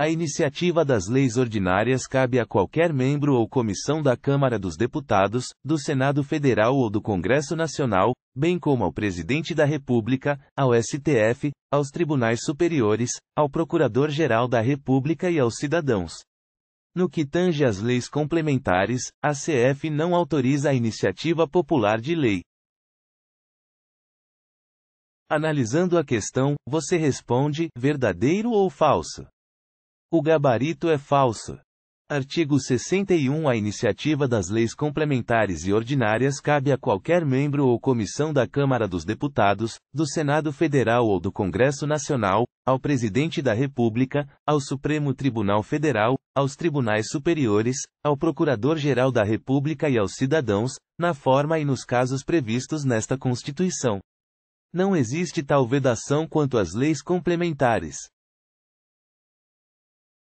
A iniciativa das leis ordinárias cabe a qualquer membro ou comissão da Câmara dos Deputados, do Senado Federal ou do Congresso Nacional, bem como ao Presidente da República, ao STF, aos Tribunais Superiores, ao Procurador-Geral da República e aos cidadãos. No que tange às leis complementares, a CF não autoriza a iniciativa popular de lei. Analisando a questão, você responde: verdadeiro ou falso? O gabarito é falso. Artigo 61 A iniciativa das leis complementares e ordinárias cabe a qualquer membro ou comissão da Câmara dos Deputados, do Senado Federal ou do Congresso Nacional, ao Presidente da República, ao Supremo Tribunal Federal, aos Tribunais Superiores, ao Procurador-Geral da República e aos cidadãos, na forma e nos casos previstos nesta Constituição. Não existe tal vedação quanto às leis complementares.